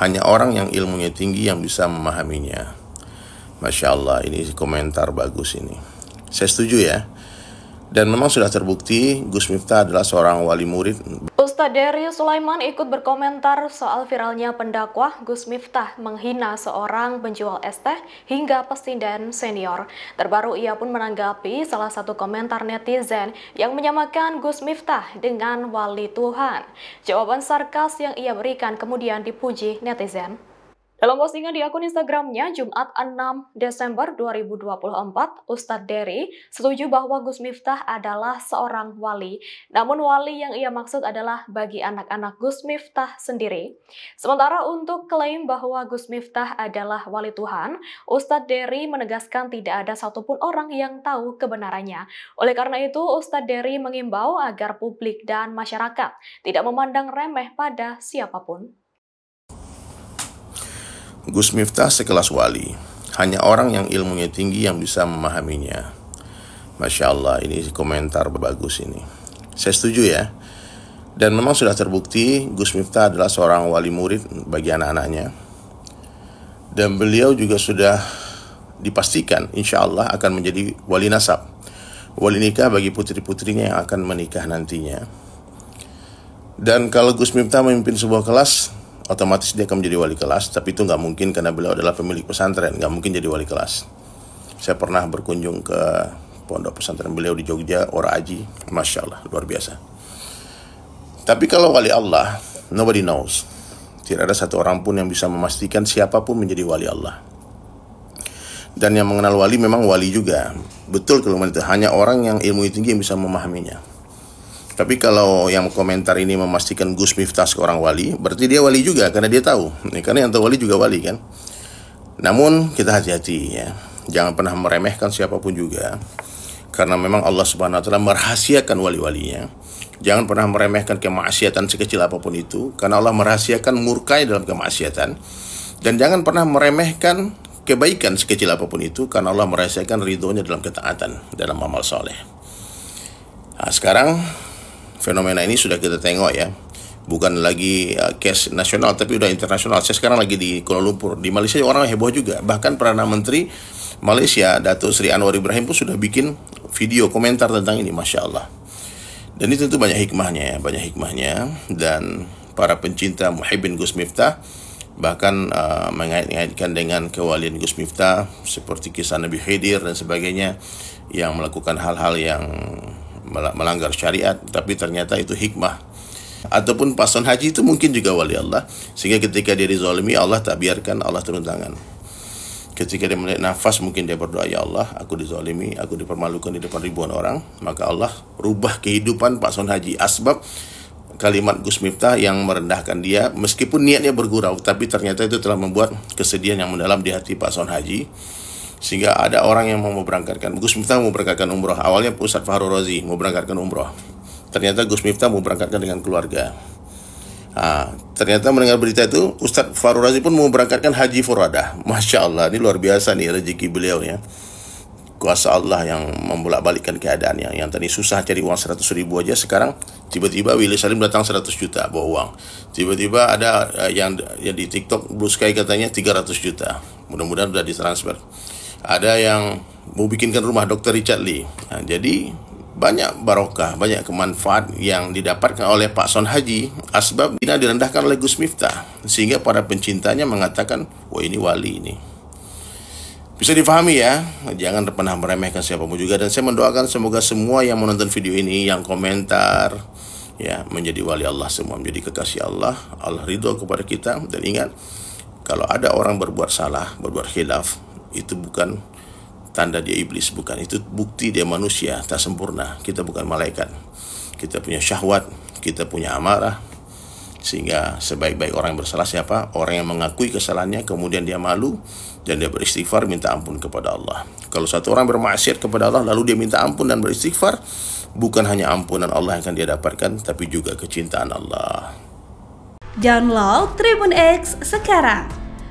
Hanya orang yang ilmunya tinggi yang bisa memahaminya. Masya Allah, ini komentar bagus ini. Saya setuju ya. Dan memang sudah terbukti Gus Miftah adalah seorang wali murid. Ustadz Derius Sulaiman ikut berkomentar soal viralnya pendakwah Gus Miftah menghina seorang penjual es teh hingga presiden senior. Terbaru ia pun menanggapi salah satu komentar netizen yang menyamakan Gus Miftah dengan wali Tuhan. Jawaban sarkas yang ia berikan kemudian dipuji netizen. Dalam postingan di akun Instagramnya Jumat 6 Desember 2024, Ustadz Derry setuju bahwa Gus Miftah adalah seorang wali. Namun wali yang ia maksud adalah bagi anak-anak Gus Miftah sendiri. Sementara untuk klaim bahwa Gus Miftah adalah wali Tuhan, Ustadz Derry menegaskan tidak ada satupun orang yang tahu kebenarannya. Oleh karena itu, Ustadz Derry mengimbau agar publik dan masyarakat tidak memandang remeh pada siapapun. Gus Miftah sekelas wali. Hanya orang yang ilmunya tinggi yang bisa memahaminya. Masya Allah, ini komentar bagus ini. Saya setuju ya. Dan memang sudah terbukti Gus Miftah adalah seorang wali murid bagi anak-anaknya. Dan beliau juga sudah dipastikan insya Allah akan menjadi wali nasab. Wali nikah bagi putri-putrinya yang akan menikah nantinya. Dan kalau Gus Miftah memimpin sebuah kelas, otomatis dia akan menjadi wali kelas, tapi itu nggak mungkin karena beliau adalah pemilik pesantren, nggak mungkin jadi wali kelas. Saya pernah berkunjung ke pondok pesantren beliau di Jogja, Aji, Masya Allah, luar biasa. Tapi kalau wali Allah, nobody knows. Tidak ada satu orang pun yang bisa memastikan siapapun menjadi wali Allah. Dan yang mengenal wali memang wali juga. Betul kalau itu hanya orang yang ilmu tinggi yang bisa memahaminya. Tapi kalau yang komentar ini memastikan Gus Miftah seorang wali, berarti dia wali juga karena dia tahu. Ini karena yang tahu wali juga wali kan. Namun kita hati-hati ya. Jangan pernah meremehkan siapapun juga. Karena memang Allah Subhanahu wa taala merahasiakan wali-walinya. Jangan pernah meremehkan kemaksiatan sekecil apapun itu karena Allah merahasiakan murkai dalam kemaksiatan. Dan jangan pernah meremehkan kebaikan sekecil apapun itu karena Allah merahasiakan ridhonya dalam ketaatan dalam amal soleh. Nah, sekarang fenomena ini sudah kita tengok ya bukan lagi uh, case nasional tapi udah internasional. Saya sekarang lagi di Kuala Lumpur, di Malaysia orang heboh juga. Bahkan perdana menteri Malaysia Datuk Sri Anwar Ibrahim pun sudah bikin video komentar tentang ini, masya Allah. Dan ini tentu banyak hikmahnya ya, banyak hikmahnya dan para pencinta Muhibin Gus Miftah bahkan uh, mengait-ngaitkan dengan kewalian Gus Miftah seperti kisah Nabi Khidir dan sebagainya yang melakukan hal-hal yang melanggar syariat tapi ternyata itu hikmah ataupun pason haji itu mungkin juga wali Allah sehingga ketika dia dizalimi Allah tak biarkan Allah turun tangan ketika dia melihat nafas mungkin dia berdoa ya Allah aku dizalimi aku dipermalukan di depan ribuan orang maka Allah rubah kehidupan pason haji asbab kalimat Gus Miftah yang merendahkan dia meskipun niatnya bergurau tapi ternyata itu telah membuat kesedihan yang mendalam di hati Pak Son Haji sehingga ada orang yang mau berangkatkan Gus Miftah mau berangkatkan umroh awalnya Ustadz Fahru Razi mau berangkatkan umroh ternyata Gus Miftah mau berangkatkan dengan keluarga ah, ternyata mendengar berita itu Ustadz Faru Razi pun mau berangkatkan Haji Furada Masya Allah ini luar biasa nih rezeki beliau ya kuasa Allah yang membolak balikkan keadaan yang yang tadi susah cari uang 100 ribu aja sekarang tiba-tiba Willy Salim datang 100 juta bawa uang tiba-tiba ada uh, yang di TikTok Blue Sky katanya 300 juta mudah-mudahan sudah ditransfer ada yang mau bikinkan rumah Dr. Richard Lee. Nah, jadi banyak barokah, banyak kemanfaat yang didapatkan oleh Pak Son Haji. Asbab bina direndahkan oleh Gus Miftah. Sehingga para pencintanya mengatakan, wah ini wali ini. Bisa difahami ya, jangan pernah meremehkan siapapun juga. Dan saya mendoakan semoga semua yang menonton video ini, yang komentar, ya menjadi wali Allah semua, menjadi kekasih Allah, Allah ridho kepada kita. Dan ingat, kalau ada orang berbuat salah, berbuat khilaf, itu bukan tanda dia iblis, bukan. Itu bukti dia manusia, tak sempurna. Kita bukan malaikat. Kita punya syahwat, kita punya amarah. Sehingga sebaik-baik orang yang bersalah siapa? Orang yang mengakui kesalahannya, kemudian dia malu, dan dia beristighfar, minta ampun kepada Allah. Kalau satu orang bermaksiat kepada Allah, lalu dia minta ampun dan beristighfar, bukan hanya ampunan Allah yang akan dia dapatkan, tapi juga kecintaan Allah. Download Tribun X sekarang